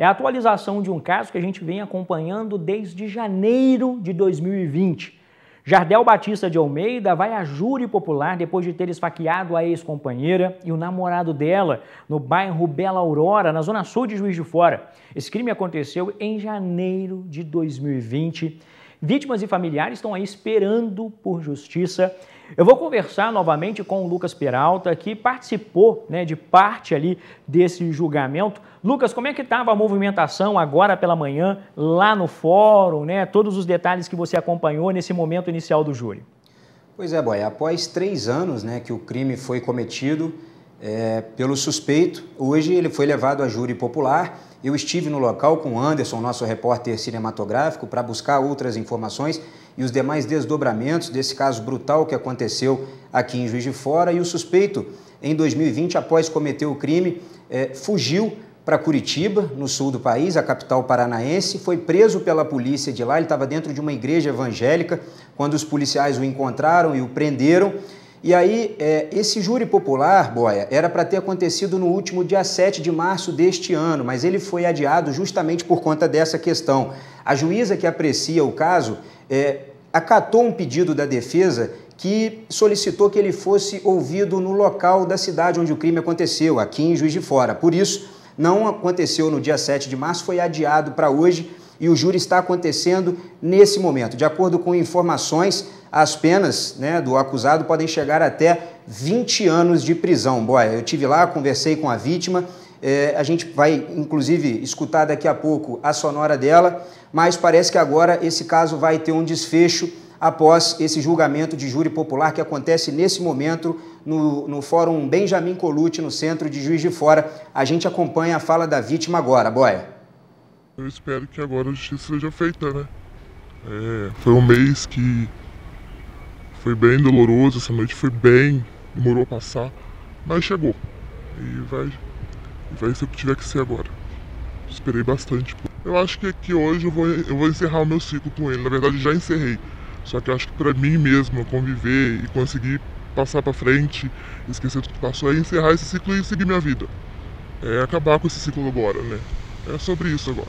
É a atualização de um caso que a gente vem acompanhando desde janeiro de 2020. Jardel Batista de Almeida vai a júri popular depois de ter esfaqueado a ex-companheira e o namorado dela no bairro Bela Aurora, na zona sul de Juiz de Fora. Esse crime aconteceu em janeiro de 2020 Vítimas e familiares estão aí esperando por justiça. Eu vou conversar novamente com o Lucas Peralta, que participou né, de parte ali desse julgamento. Lucas, como é que estava a movimentação agora pela manhã, lá no fórum, né? Todos os detalhes que você acompanhou nesse momento inicial do júri. Pois é, Boy, após três anos né, que o crime foi cometido, é, pelo suspeito. Hoje ele foi levado a júri popular. Eu estive no local com o Anderson, nosso repórter cinematográfico, para buscar outras informações e os demais desdobramentos desse caso brutal que aconteceu aqui em Juiz de Fora. E o suspeito, em 2020, após cometer o crime, é, fugiu para Curitiba, no sul do país, a capital paranaense, foi preso pela polícia de lá. Ele estava dentro de uma igreja evangélica quando os policiais o encontraram e o prenderam. E aí, é, esse júri popular, Boia, era para ter acontecido no último dia 7 de março deste ano, mas ele foi adiado justamente por conta dessa questão. A juíza que aprecia o caso é, acatou um pedido da defesa que solicitou que ele fosse ouvido no local da cidade onde o crime aconteceu, aqui em Juiz de Fora. Por isso, não aconteceu no dia 7 de março, foi adiado para hoje e o júri está acontecendo nesse momento. De acordo com informações as penas né, do acusado podem chegar até 20 anos de prisão. Boia, eu tive lá, conversei com a vítima, é, a gente vai, inclusive, escutar daqui a pouco a sonora dela, mas parece que agora esse caso vai ter um desfecho após esse julgamento de júri popular que acontece nesse momento no, no Fórum Benjamin Colucci, no centro de Juiz de Fora. A gente acompanha a fala da vítima agora, Boia. Eu espero que agora a justiça seja feita, né? É, foi um mês que foi bem doloroso, essa noite foi bem, demorou a passar, mas chegou. E vai, vai ser o que tiver que ser agora. Esperei bastante. Eu acho que aqui hoje eu vou, eu vou encerrar o meu ciclo com ele. Na verdade, já encerrei. Só que eu acho que para mim mesmo, conviver e conseguir passar para frente, esquecer tudo que passou, é encerrar esse ciclo e seguir minha vida. É acabar com esse ciclo agora, né? É sobre isso agora.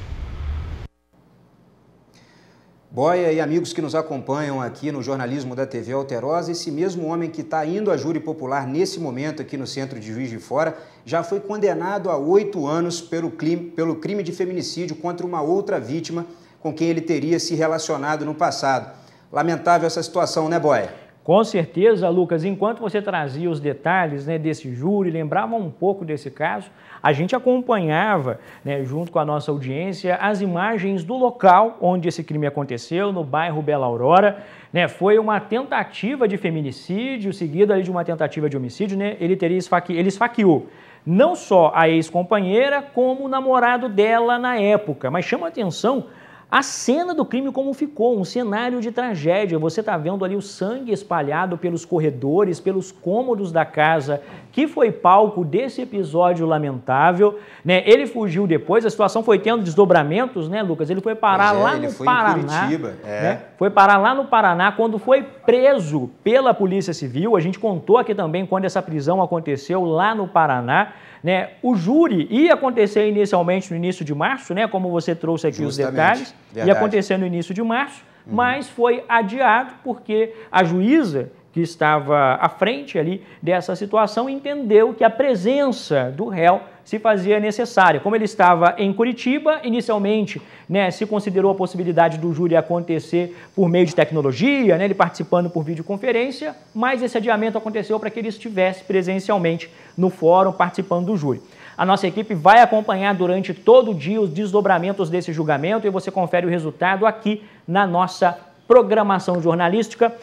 Boia e amigos que nos acompanham aqui no jornalismo da TV Alterosa, esse mesmo homem que está indo à júri popular nesse momento aqui no centro de Juiz de Fora já foi condenado a oito anos pelo crime, pelo crime de feminicídio contra uma outra vítima com quem ele teria se relacionado no passado. Lamentável essa situação, né, Boia? Com certeza, Lucas, enquanto você trazia os detalhes né, desse júri, lembrava um pouco desse caso, a gente acompanhava, né, junto com a nossa audiência, as imagens do local onde esse crime aconteceu, no bairro Bela Aurora. Né, foi uma tentativa de feminicídio, seguida de uma tentativa de homicídio. Né, ele, teria esfaqui... ele esfaqueou não só a ex-companheira, como o namorado dela na época. Mas chama atenção a cena do crime como ficou, um cenário de tragédia. Você está vendo ali o sangue espalhado pelos corredores, pelos cômodos da casa, que foi palco desse episódio lamentável. Né? Ele fugiu depois, a situação foi tendo desdobramentos, né, Lucas? Ele foi parar é, lá no Paraná. Né? É. Né? Foi parar lá no Paraná quando foi preso pela Polícia Civil. A gente contou aqui também quando essa prisão aconteceu lá no Paraná. Né? O júri ia acontecer inicialmente no início de março, né? Como você trouxe aqui Justamente. os detalhes. Verdade. Ia acontecer no início de março, uhum. mas foi adiado porque a juíza que estava à frente ali dessa situação entendeu que a presença do réu se fazia necessária. Como ele estava em Curitiba, inicialmente né, se considerou a possibilidade do júri acontecer por meio de tecnologia, né, ele participando por videoconferência, mas esse adiamento aconteceu para que ele estivesse presencialmente no fórum participando do júri. A nossa equipe vai acompanhar durante todo o dia os desdobramentos desse julgamento e você confere o resultado aqui na nossa programação jornalística.